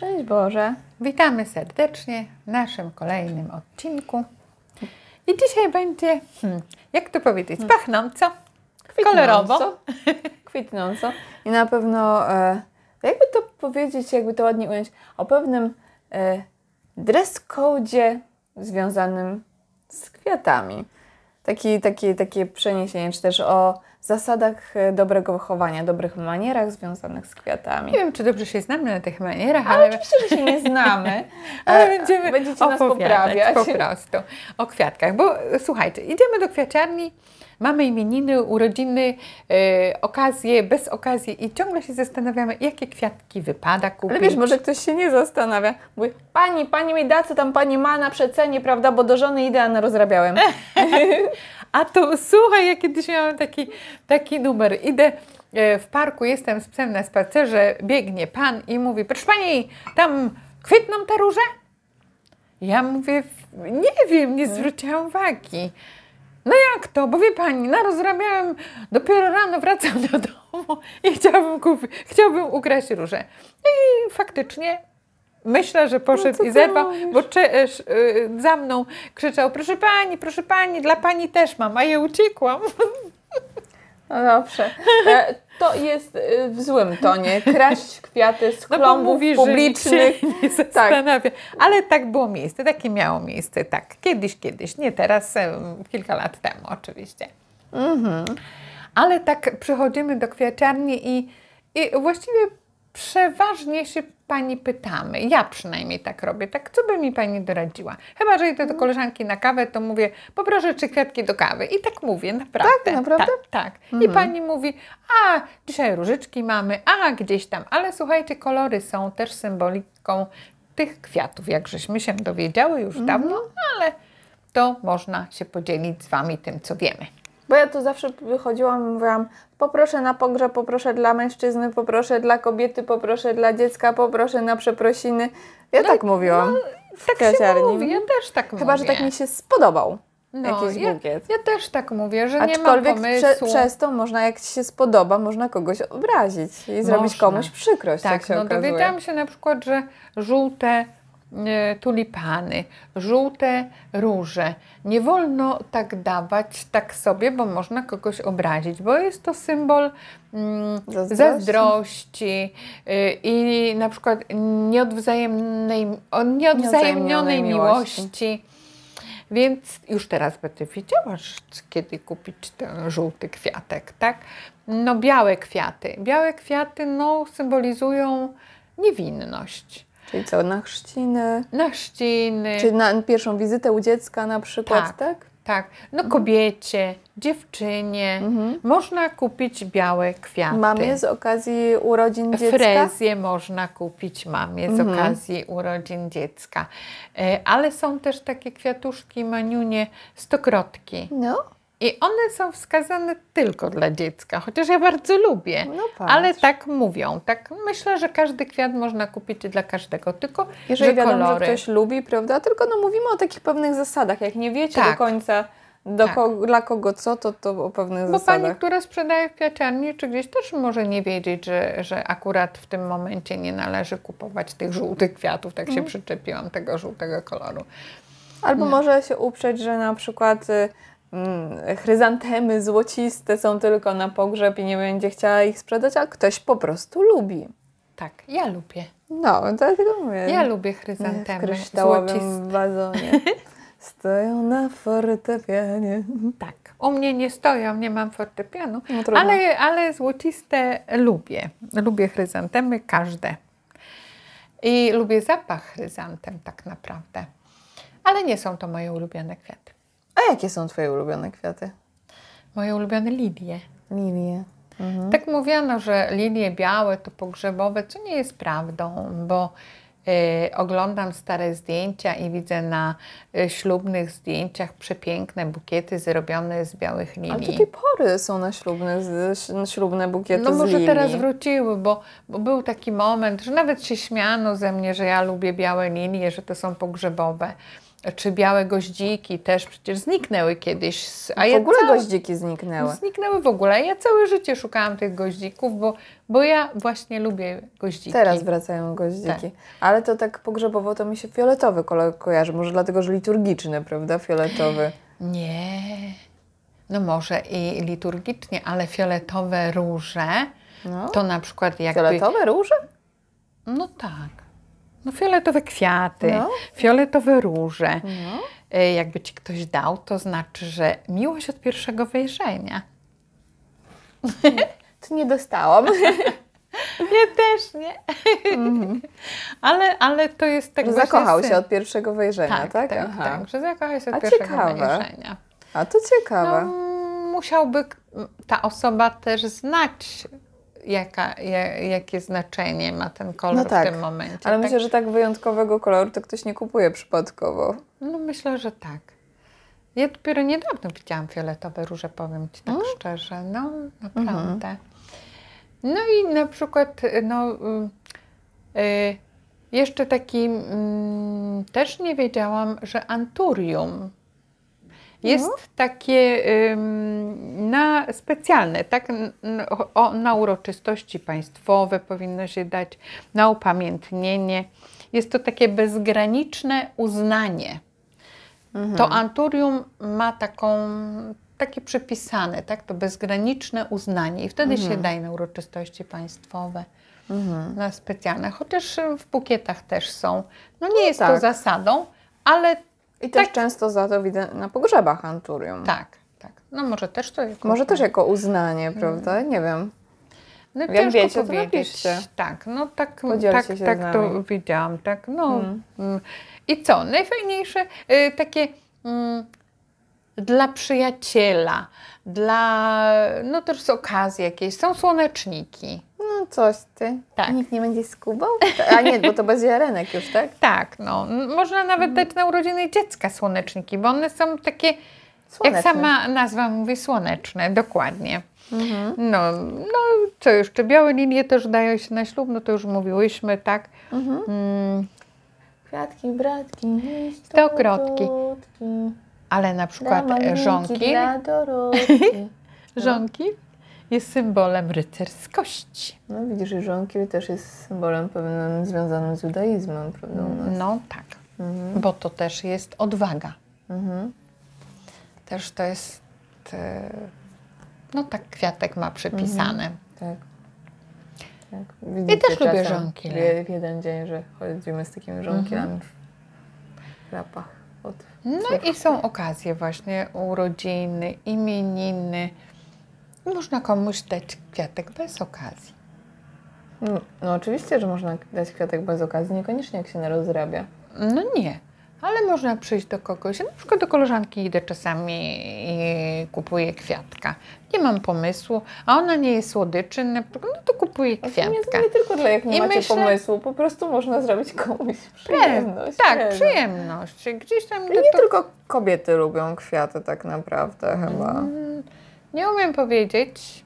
Szczęść Boże. Witamy serdecznie w naszym kolejnym odcinku. I dzisiaj będzie, hmm, jak to powiedzieć, hmm. pachnąco, kwitnąco, kolorowo. Kwitnąco. I na pewno, e, jakby to powiedzieć, jakby to ładnie ująć, o pewnym e, dress code'zie związanym z kwiatami taki, taki, takie przeniesienie, czy też o zasadach e, dobrego wychowania, dobrych manierach związanych z kwiatami. Nie wiem, czy dobrze się znamy na tych manierach, ale... ale... oczywiście, że się nie znamy, e, ale będziemy Będziecie nas poprawiać. po prostu o kwiatkach, bo e, słuchajcie, idziemy do kwiaciarni, mamy imieniny, urodziny, e, okazje, bez okazji i ciągle się zastanawiamy, jakie kwiatki wypada kupić. Ale wiesz, może ktoś się nie zastanawia. Mówi, pani, pani mi da, co tam pani ma na przecenie, prawda, bo do żony idealnie rozrabiałem. A to słuchaj, ja kiedyś miałam taki, taki numer. Idę e, w parku, jestem z psem na spacerze, biegnie pan i mówi, proszę pani, tam kwitną te róże? Ja mówię, nie wiem, nie zwróciłam uwagi. No jak to? Bo wie pani, na no rozrabiałem, dopiero rano wracam do domu i chciałbym kupić, chciałbym ukraść róże. I faktycznie myślę, że poszedł no i zerwał, bo czy, e, e, za mną krzyczał, proszę pani, proszę pani, dla pani też mam, a ja uciekłam. No dobrze. E, to jest y, w złym tonie. Kraść kwiaty z kląbów no publicznych. nie tak. zastanawia. Tak. Ale tak było miejsce, takie miało miejsce, tak. Kiedyś, kiedyś, nie teraz, e, kilka lat temu oczywiście. Mhm. Ale tak przychodzimy do kwiaciarni i, i właściwie przeważnie się Pani pytamy. Ja przynajmniej tak robię. Tak, co by mi Pani doradziła? Chyba, że idę do mhm. koleżanki na kawę, to mówię, poproszę trzy kwiatki do kawy. I tak mówię, naprawdę. Tak, naprawdę? Tak. tak. Mhm. I Pani mówi, a dzisiaj różyczki mamy, a gdzieś tam. Ale słuchajcie, kolory są też symboliką tych kwiatów, jak żeśmy się dowiedziały już mhm. dawno, ale to można się podzielić z Wami tym, co wiemy. Bo ja tu zawsze wychodziłam i mówiłam, poproszę na pogrzeb, poproszę dla mężczyzny, poproszę dla kobiety, poproszę dla dziecka, poproszę na przeprosiny. Ja no, tak mówiłam. No, tak się mówi, ja też tak mówię. Chyba, że tak mi się spodobał. No, jakiś ja, bukiet. Ja też tak mówię, że Aczkolwiek nie mam pomysłu. Prze, przez to można, jak ci się spodoba, można kogoś obrazić i można. zrobić komuś przykrość, tak, tak się no, okazuje. Dowiedziałam się na przykład, że żółte E, tulipany, żółte róże. Nie wolno tak dawać tak sobie, bo można kogoś obrazić, bo jest to symbol mm, zazdrości, zazdrości e, i na przykład nieodwzajemnej, nieodwzajemnionej miłości. miłości. Więc już teraz będę wiedziała, kiedy kupić ten żółty kwiatek, tak? No białe kwiaty. Białe kwiaty no, symbolizują niewinność Czyli co, na chrzciny? Na chrzciny. czy na pierwszą wizytę u dziecka na przykład, tak? tak? Tak, no mhm. kobiecie, dziewczynie mhm. można kupić białe kwiaty. Mamie z okazji urodzin dziecka? Frezję można kupić mamie mhm. z okazji urodzin dziecka. E, ale są też takie kwiatuszki, maniunie, stokrotki. No. I one są wskazane tylko dla dziecka, chociaż ja bardzo lubię. No ale tak mówią. Tak myślę, że każdy kwiat można kupić dla każdego, tylko Jeżeli że wiadomo, kolory. że ktoś lubi, prawda? Tylko no mówimy o takich pewnych zasadach. Jak nie wiecie tak. do końca tak. ko dla kogo co, to, to o pewnych Bo zasadach. Bo pani, która sprzedaje w kwiaciarni, czy gdzieś też może nie wiedzieć, że, że akurat w tym momencie nie należy kupować tych żółtych kwiatów. Tak mm. się mhm. przyczepiłam tego żółtego koloru. Albo no. może się uprzeć, że na przykład... Y Mm, chryzantemy złociste są tylko na pogrzeb i nie będzie chciała ich sprzedać, a ktoś po prostu lubi. Tak, ja lubię. No, dlatego mówię. Ja lubię chryzantemy w złociste. wazonie. Stoją na fortepianie. Tak. U mnie nie stoją, nie mam fortepianu, no, ale, ale złociste lubię. Lubię chryzantemy, każde. I lubię zapach chryzantem tak naprawdę. Ale nie są to moje ulubione kwiaty. A jakie są Twoje ulubione kwiaty? Moje ulubione lilie. Lilie. Mhm. Tak mówiono, że lilie białe to pogrzebowe, co nie jest prawdą, bo y, oglądam stare zdjęcia i widzę na y, ślubnych zdjęciach przepiękne bukiety zrobione z białych lilii. Ale do tej pory są na ślubne, z, ślubne bukiety No może teraz wróciły, bo, bo był taki moment, że nawet się śmiano ze mnie, że ja lubię białe lilie, że to są pogrzebowe. Czy białe goździki też przecież zniknęły kiedyś. A w ogóle ja całe... goździki zniknęły. Zniknęły w ogóle. Ja całe życie szukałam tych goździków, bo, bo ja właśnie lubię goździki. Teraz wracają goździki. Tak. Ale to tak pogrzebowo to mi się fioletowy kolor kojarzy. Może dlatego, że liturgiczny, prawda? Fioletowy. Nie. No może i liturgicznie, ale fioletowe róże no. to na przykład jak Fioletowe róże? No tak. No fioletowe kwiaty, no. fioletowe róże. No. Y, jakby ci ktoś dał, to znaczy, że miłość od pierwszego wejrzenia. To nie dostałam. Nie też nie. Mhm. ale, ale to jest tak Zakochał się od pierwszego wejrzenia, tak? Tak, tak, tak że zakochał się od A pierwszego ciekawe. wejrzenia. A to ciekawe. No, musiałby ta osoba też znać jaka, jak, jakie znaczenie ma ten kolor no tak, w tym momencie. Ale tak? myślę, że tak wyjątkowego koloru to ktoś nie kupuje przypadkowo. No myślę, że tak. Ja dopiero niedawno widziałam fioletowe róże, powiem Ci tak mm. szczerze. No, mhm. naprawdę. Mm -hmm. No i na przykład, no, mm, y, jeszcze taki, y, też nie wiedziałam, że anturium jest no. takie na specjalne, tak? O, na uroczystości państwowe powinno się dać, na upamiętnienie. Jest to takie bezgraniczne uznanie. Mhm. To anturium ma taką, takie przypisane, tak? To bezgraniczne uznanie i wtedy mhm. się daje na uroczystości państwowe. Mhm. Na specjalne, chociaż w bukietach też są. No nie no jest tak. to zasadą, ale i też tak. często za to widzę na pogrzebach anturium. Tak, tak. No może też to jako... Może też jako uznanie, mm. prawda? Nie wiem. No Jak wiecie, to napiszcie. Tak, no tak, tak, tak to widziałam. Tak, no. Hmm. I co? Najfajniejsze y, takie... Y, dla przyjaciela, dla, no też z okazji jakiejś, są słoneczniki coś ty. Tak. Nikt nie będzie skubał? A nie, bo to bez ziarenek już, tak? tak, no. Można nawet dać na urodziny dziecka słoneczniki, bo one są takie, słoneczne. jak sama nazwa mówi, słoneczne, dokładnie. Mhm. No, no, co jeszcze? Białe linie też dają się na ślub, no to już mówiłyśmy, tak? Mhm. Mm. Kwiatki, bratki, stokrotki. Ale na przykład żonki. No. żonki jest symbolem rycerskości. No widzisz, że żonkiel też jest symbolem pewnym związanym z judaizmem, prawda? No tak, mhm. bo to też jest odwaga. Mhm. Też to jest, e, no tak kwiatek ma przypisane. Mhm. Tak. tak. Widzicie, I też lubię żonkiele. W jeden dzień, że chodzimy z takimi żonkielami mhm. w klapach. Od... No i są okazje właśnie urodziny, imieniny, można komuś dać kwiatek bez okazji. No, no, oczywiście, że można dać kwiatek bez okazji, niekoniecznie jak się na rozrabia. No nie, ale można przyjść do kogoś. Ja na przykład do koleżanki idę czasami i kupuję kwiatka. Nie mam pomysłu, a ona nie jest słodyczy, no to kupuję kwiatka. Nie, nie tylko dla jak nie I macie myślę, pomysłu, po prostu można zrobić komuś przyjemność. Tak, przyjemność. Gdzieś tam... Nie to... tylko kobiety lubią kwiaty tak naprawdę chyba. Mm nie umiem powiedzieć,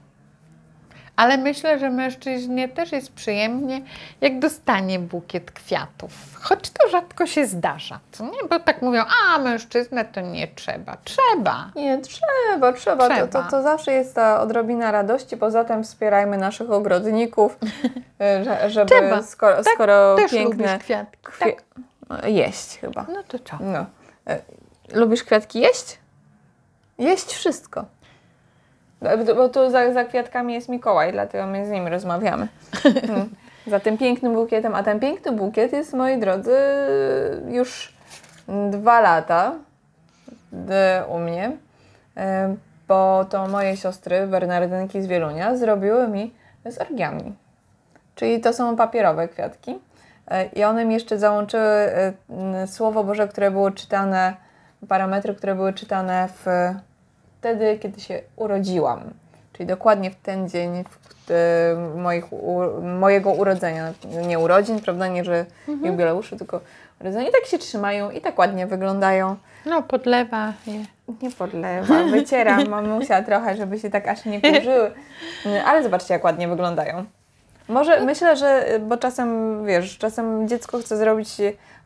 ale myślę, że mężczyźnie też jest przyjemnie, jak dostanie bukiet kwiatów. Choć to rzadko się zdarza, co nie? Bo tak mówią, a mężczyznę to nie trzeba. Trzeba. Nie, trzeba, trzeba. trzeba. To, to, to zawsze jest ta odrobina radości. Poza tym wspierajmy naszych ogrodników, e, żeby skoro, tak, skoro też piękne kwiatki. Kwi... Tak. No, jeść chyba. No to co? No. E, lubisz kwiatki jeść? Jeść wszystko. Bo tu za, za kwiatkami jest Mikołaj, dlatego my z nim rozmawiamy. Hmm. Za tym pięknym bukietem. A ten piękny bukiet jest, moi drodzy, już dwa lata u mnie, e, bo to moje siostry, Bernardynki z Wielunia, zrobiły mi z orgiami. Czyli to są papierowe kwiatki. E, I one mi jeszcze załączyły e, słowo Boże, które było czytane, parametry, które były czytane w wtedy, kiedy się urodziłam. Czyli dokładnie w ten dzień w moich, u, mojego urodzenia. Nie urodzin, prawda? Nie, że mhm. jubileuszu, tylko urodzenia. I tak się trzymają i tak ładnie wyglądają. No, podlewa je. Nie podlewa, wycieram mamusia trochę, żeby się tak aż nie kurzyły. Ale zobaczcie, jak ładnie wyglądają. Może myślę, że bo czasem wiesz, czasem dziecko chce zrobić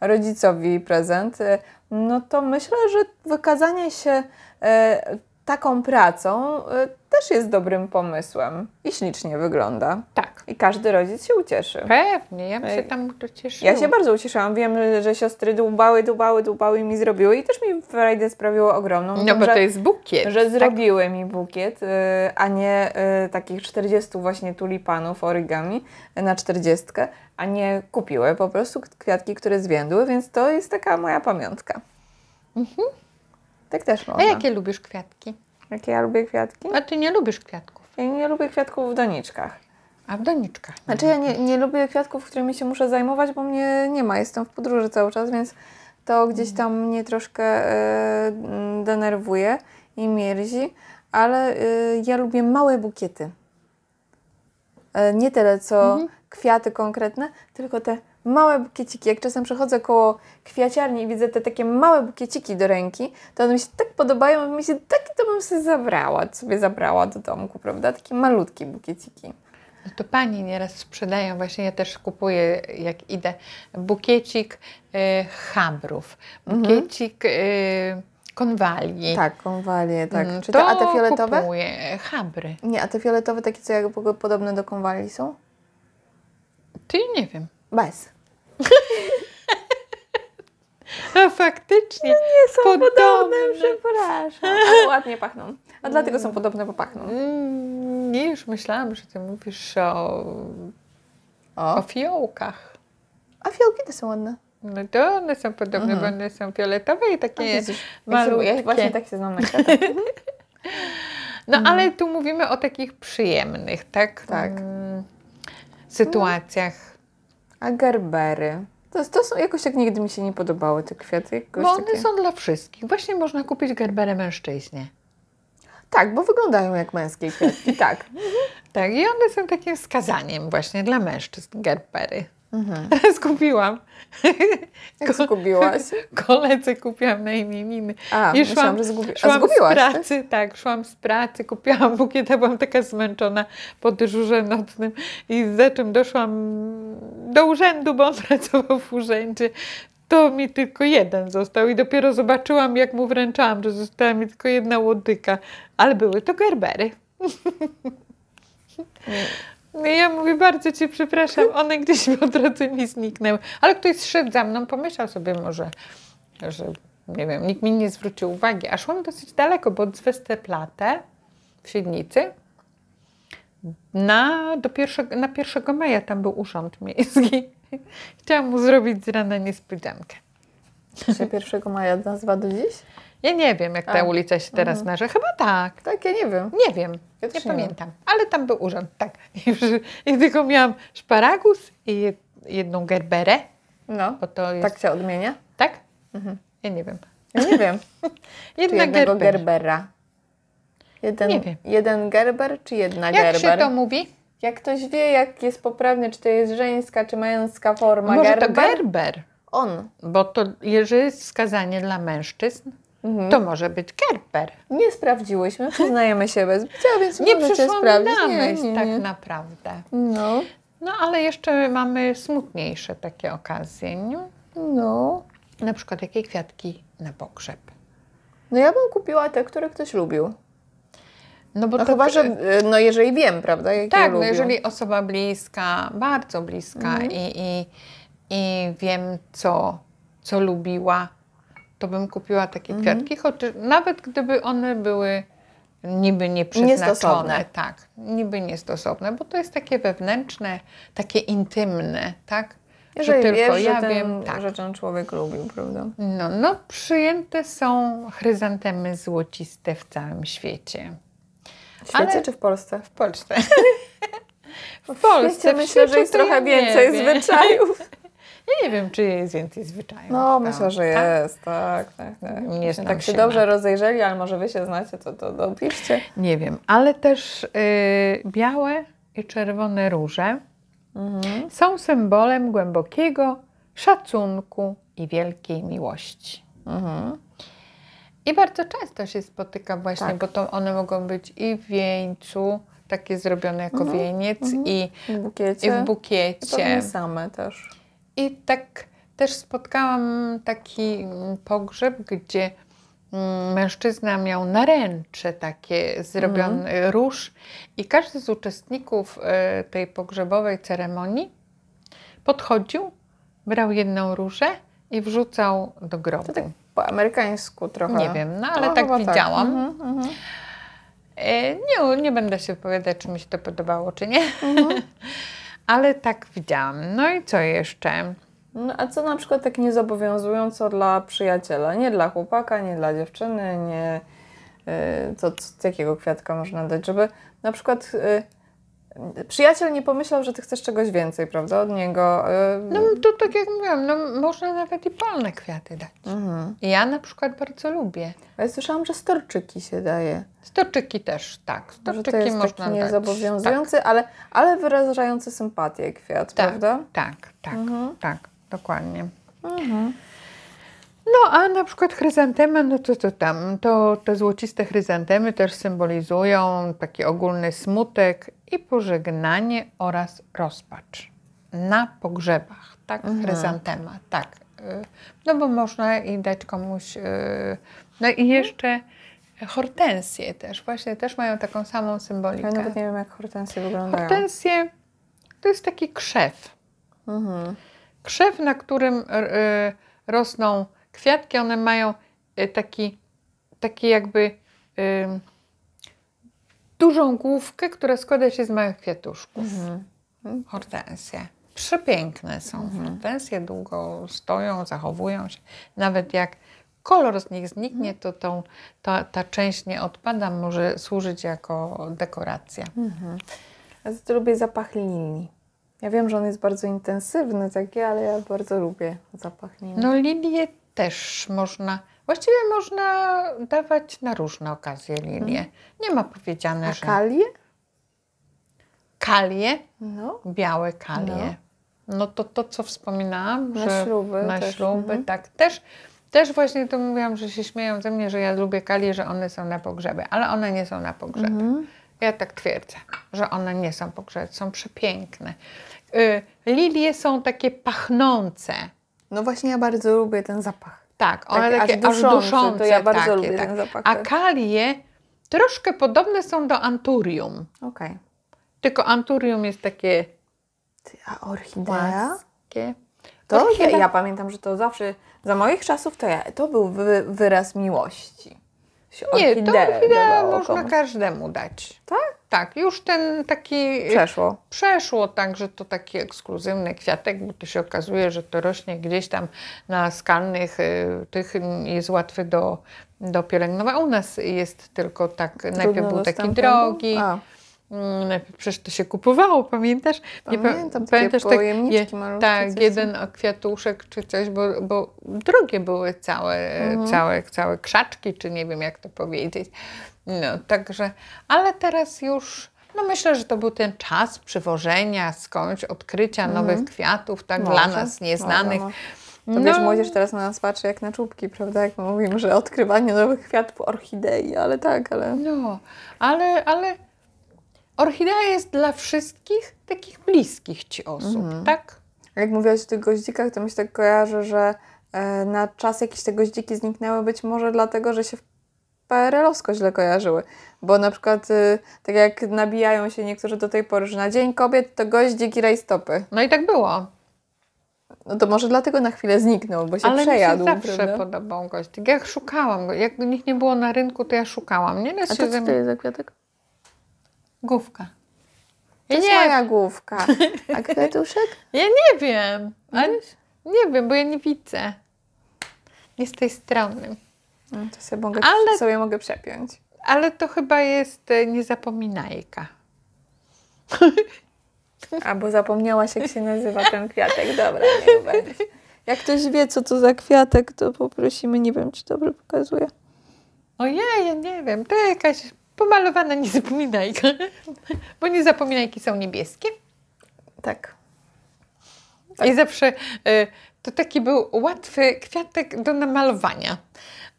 rodzicowi prezent, y, no to myślę, że wykazanie się y, taką pracą y, też jest dobrym pomysłem i ślicznie wygląda. Tak. I każdy rodzic się ucieszy. Pewnie, ja bym y, się tam ucieszyła. Ja się bardzo ucieszyłam. Wiem, że siostry dłubały, dłubały, dłubały i mi zrobiły i też mi frajdę sprawiło ogromną. No bo że, to jest bukiet. Że tak? zrobiły mi bukiet, y, a nie takich 40 właśnie tulipanów origami na 40, a nie kupiły po prostu kwiatki, które zwiędły, więc to jest taka moja pamiątka. Mhm. Tak też można. A jakie lubisz kwiatki? Jakie ja lubię kwiatki? A ty nie lubisz kwiatków. Ja nie lubię kwiatków w doniczkach. A w doniczkach? znaczy ja nie, nie lubię kwiatków, którymi się muszę zajmować, bo mnie nie ma. Jestem w podróży cały czas, więc to gdzieś tam mm. mnie troszkę y, denerwuje i mierzi. Ale y, ja lubię małe bukiety. Y, nie tyle co mhm. kwiaty konkretne, tylko te małe bukieciki. Jak czasem przechodzę koło kwiaciarni i widzę te takie małe bukieciki do ręki, to one mi się tak podobają, mi się taki to bym sobie zabrała, sobie zabrała do domku, prawda? Takie malutkie bukieciki. No to pani nieraz sprzedają, właśnie ja też kupuję, jak idę, bukiecik y, chambrów, mhm. bukiecik y, konwali. Tak, konwalie, tak. Mm, Czy te, a te fioletowe? Kupuję chabry. E, nie, a te fioletowe takie, co jak podobne do konwali są? Ty nie wiem. Bez. A no, faktycznie. No nie są podobne, podobne przepraszam. Ale ładnie pachną. A dlatego są podobne, bo pachną. Mm, nie, już myślałam, że ty mówisz o, o? o fiołkach. A fiołki to są ładne. No to one są podobne, mhm. bo one są fioletowe i takie no, Jezus, malutkie. Ja właśnie tak się znam na mhm. No mhm. ale tu mówimy o takich przyjemnych, tak? Tak. Mm, sytuacjach. A gerbery? To, to są jakoś tak nigdy mi się nie podobały te kwiaty. Jakoś bo one takie... są dla wszystkich. Właśnie można kupić gerberę mężczyźnie. Tak, bo wyglądają jak męskie kwiatki, tak. tak, i one są takim wskazaniem właśnie dla mężczyzn, gerbery. Mhm. Skupiłam. Jak zgubiłaś? kupiłam na imieniny. A, I szłam, myślałam, że zgubi... A, szłam zgubiłaś, z tak? pracy, ty? tak, szłam z pracy, kupiłam bukiet, byłam taka zmęczona po dyżurze nocnym i za czym doszłam do urzędu, bo on pracował w urzędzie, to mi tylko jeden został i dopiero zobaczyłam, jak mu wręczałam, że została mi tylko jedna łodyka. ale były to gerbery. Mm. No ja mówię, bardzo Cię przepraszam, one gdzieś po drodze mi zniknęły. Ale ktoś zszedł za mną, pomyślał sobie może, że nie wiem, nikt mi nie zwrócił uwagi. A szłam dosyć daleko, bo od Westerplatte w Siednicy na, do pierwszego, na 1 maja tam był urząd miejski. Chciałam mu zrobić z rana niespodziankę. Czy 1 maja nazwa do dziś? Ja nie wiem, jak ta ulica się teraz mhm. Chyba tak. Tak, ja nie wiem. Nie wiem, ja nie, nie, pamiętam. Wiem. Ale tam był urząd, tak. I, I, tylko miałam szparagus i jedną gerberę. No, tak jest... tak się odmienia? Tak? Mhm. Ja nie wiem. Ja nie wiem. jedna jednego gerber. gerbera. Jeden, nie wiem. jeden gerber czy jedna jak gerber? Jak się to mówi? Jak ktoś wie, jak jest poprawnie, czy to jest żeńska, czy męska forma Może gerber? to gerber. On. Bo to, jeżeli jest skazanie dla mężczyzn, Mhm. To może być kerper. Nie sprawdziłyśmy, przyznajemy się bez bicia, więc nie możecie sprawdzić. Na myśl, nie, nie, tak naprawdę. No. no ale jeszcze mamy smutniejsze takie okazje. Nie? No. Na przykład jakie kwiatki na pogrzeb? No ja bym kupiła te, które ktoś lubił. No bo no to chyba, że no jeżeli wiem, prawda? Jak tak, no jeżeli osoba bliska, bardzo bliska mhm. i, i, i wiem, co, co lubiła, to bym kupiła takie mhm. kredki, choć nawet gdyby one były niby nieprzeznaczone, tak, niby niestosowne, bo to jest takie wewnętrzne, takie intymne, tak? Jeżeli że tylko wiesz, ja że wiem, tak. że ten człowiek lubił, prawda? No, no, przyjęte są chryzantemy złociste w całym świecie. W świecie Ale czy w Polsce? W Polsce. w Polsce. W myślę, że jest trochę więcej zwyczajów. Ja nie wiem, czy jest więcej zwyczajów. No, myślę, że tak? jest, tak. tak, tak. Nie znam tak się, się dobrze na... rozejrzeli, ale może wy się znacie, to, to dopiszcie. Nie wiem, ale też y, białe i czerwone róże mhm. są symbolem głębokiego szacunku i wielkiej miłości. Mhm. I bardzo często się spotyka właśnie, tak. bo to one mogą być i w wieńcu, takie zrobione jako no, mhm. wieniec, i w bukiecie. I w bukiecie. I same też. I tak też spotkałam taki pogrzeb, gdzie mm, mężczyzna miał naręcze takie zrobione, mm. róż i każdy z uczestników e, tej pogrzebowej ceremonii podchodził, brał jedną różę i wrzucał do grobu. To tak po amerykańsku trochę. Nie wiem, no ale no, tak, tak. widziałam. Tak. Mm -hmm, mm -hmm. Nie, nie będę się wypowiadać, czy mi się to podobało, czy nie. -hmm. ale tak widziałam. No i co jeszcze? No, a co na przykład tak niezobowiązująco dla przyjaciela? Nie dla chłopaka, nie dla dziewczyny, nie. Yy, to, co, jakiego kwiatka można dać, żeby na przykład. Yy, Przyjaciel nie pomyślał, że ty chcesz czegoś więcej, prawda, od niego. Y, no to tak jak mówiłam, no, można nawet i polne kwiaty dać. Mhm. Ja na przykład bardzo lubię. ja słyszałam, że storczyki się daje. Storczyki też, tak. Storczyki Może to jest można taki niezobowiązujący, tak. ale, ale wyrażający sympatię kwiat, tak, prawda? Tak, tak, mhm. tak, dokładnie. Mhm. No a na przykład chryzantemy, no to, to tam, to te złociste chryzantemy też symbolizują taki ogólny smutek i pożegnanie oraz rozpacz. Na pogrzebach, tak? Mhm. Chryzantema, tak. Y, no bo można i dać komuś. Y, no i mhm. jeszcze hortensje też, właśnie też mają taką samą symbolikę. Ja nawet nie wiem, jak hortensje wyglądają. Hortensje to jest taki krzew. Mhm. Krzew, na którym y, rosną kwiatki, one mają taki, taki jakby dużą główkę, która składa się z małych kwiatuszków. Mhm. mhm. Hortensje. Przepiękne są mhm. hortensje, długo stoją, zachowują się. Nawet jak kolor z nich zniknie, mhm. to tą, ta, ta część nie odpada, może służyć jako dekoracja. Mhm. Ja lubię zapach linii. Ja wiem, że on jest bardzo intensywny taki, ale ja bardzo lubię zapach linii. No lilie też można Właściwie można dawać na różne okazje linie. Mhm. Nie ma powiedziane, A że... kalie? Kalie, no. białe kalie. No. no. to to, co wspominałam, na że śluby na też. śluby, mhm. tak, też... Też właśnie to mówiłam, że się śmieją ze mnie, że ja lubię kalie, że one są na pogrzeby, ale one nie są na pogrzeby. Mhm. Ja tak twierdzę, że one nie są pogrzeby, są przepiękne. Y, lilie są takie pachnące. No właśnie ja bardzo lubię ten zapach. Tak, one tak, takie aż duszące, aż duszące, to ja bardzo takie, lubię tak. ten zapach. A kalie troszkę podobne są do anturium. Okej. Okay. Tylko anturium jest takie... A orchidea? Płaskie. To orchidea? Ja, ja, pamiętam, że to zawsze, za moich czasów to, ja, to był wy, wyraz miłości nie, to orchidea można każdemu dać. Tak? Tak, już ten taki... Przeszło. Przeszło, także to taki ekskluzywny kwiatek, bo to się okazuje, że to rośnie gdzieś tam na skalnych, y, tych jest łatwy do, do pielęgnowania. U nas jest tylko tak, najpierw był taki drogi. Mm, przecież to się kupowało, pamiętasz? Pamiętam, nie, pamiętasz takie pojemniczki tak, malutkie. Tak, jeden kwiatuszek czy coś, bo, bo drugie były całe, mhm. całe, całe krzaczki, czy nie wiem jak to powiedzieć. No, także, ale teraz już... No myślę, że to był ten czas przywożenia skądś, odkrycia mhm. nowych kwiatów, tak może, dla nas nieznanych. no To wiesz, no. młodzież teraz na nas patrzy jak na czubki, prawda? Jak mówimy, że odkrywanie nowych kwiatów orchidei, ale tak, ale... No, ale, ale orchidea jest dla wszystkich takich bliskich ci osób, mhm. tak? Jak mówiłaś o tych goździkach, to mi się tak kojarzy, że e, na czas jakiś te goździki zniknęły być może dlatego, że się PRL-owsko źle kojarzyły. Bo na przykład, y, tak jak nabijają się niektórzy do tej pory, że na Dzień Kobiet to goździk i rajstopy. No i tak było. No to może dlatego na chwilę zniknął, bo się Ale przejadł. Ale mi się zawsze prawda? podobał goździk. Jak szukałam go, jak nie było na rynku, to ja szukałam. Nie, nie A to to jest za kwiatek? Główka. To jest moja główka. A kwiatuszek? Ja nie wiem. A nie wiem, bo ja nie widzę. Nie z tej strony. No, to sobie mogę, ale, sobie mogę przepiąć. Ale to chyba jest e, niezapominajka. Albo zapomniałaś, jak się nazywa ten kwiatek. Dobra, nie wiem. Jak ktoś wie, co to za kwiatek, to poprosimy. Nie wiem, czy dobrze pokazuje. Ojej, ja nie wiem. To jakaś Pomalowana zapominajki, bo niezapominajki są niebieskie. Tak. tak. I zawsze y, to taki był łatwy kwiatek do namalowania.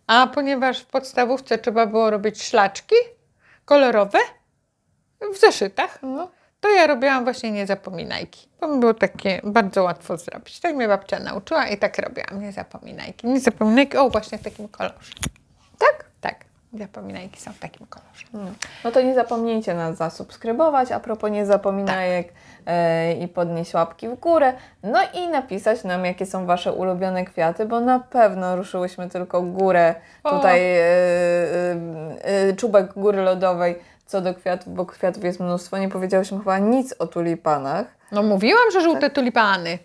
A ponieważ w podstawówce trzeba było robić szlaczki kolorowe w zeszytach, no. to ja robiłam właśnie niezapominajki. To było takie bardzo łatwo zrobić. Tak mnie babcia nauczyła i tak robiłam niezapominajki. Niezapominajki, o właśnie w takim kolorze. Tak? Zapominajki są w takim kolorze. Hmm. No to nie zapomnijcie nas zasubskrybować. A propos nie zapominajek tak. E, i podnieść łapki w górę. No i napisać nam, jakie są Wasze ulubione kwiaty, bo na pewno ruszyłyśmy tylko górę o. tutaj, e, e, czubek góry lodowej co do kwiatów, bo kwiatów jest mnóstwo. Nie powiedziałyśmy chyba nic o tulipanach. No mówiłam, że żółte tak. tulipany.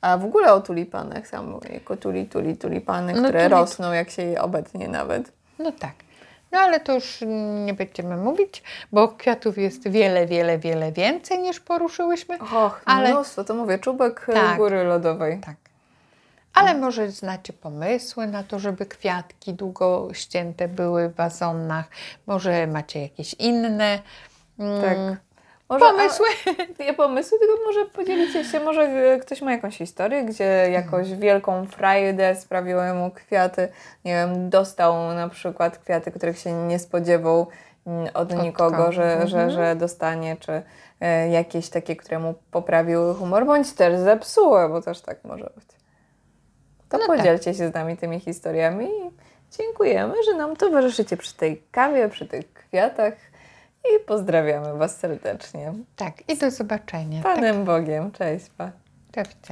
A w ogóle o tulipanach, samo jako tuli, tuli, tulipany, no, które tuli... rosną jak się je obecnie nawet. No tak. No ale to już nie będziemy mówić, bo kwiatów jest wiele, wiele, wiele więcej niż poruszyłyśmy. Och, ale... mnóstwo, to mówię, czubek e, tak, góry lodowej. Tak. Ale może znacie pomysły na to, żeby kwiatki długo ścięte były w wazonach. Może macie jakieś inne. Mm, tak. Może, pomysły. A, nie pomysły, tylko może podzielicie się, może e, ktoś ma jakąś historię, gdzie jakąś wielką frajdę sprawiły mu kwiaty, nie wiem, dostał na przykład kwiaty, których się nie spodziewał mm, od nikogo, że, mhm. że, dostanie, czy e, jakieś takie, które mu poprawiły humor, bądź też zepsuły, bo też tak może być. To no tak. podzielcie tak. się z nami tymi historiami i dziękujemy, że nam towarzyszycie przy tej kawie, przy tych kwiatach. I pozdrawiamy Was serdecznie. Tak, i do zobaczenia. Panem tak. Bogiem. Cześć. Pa. Cześć.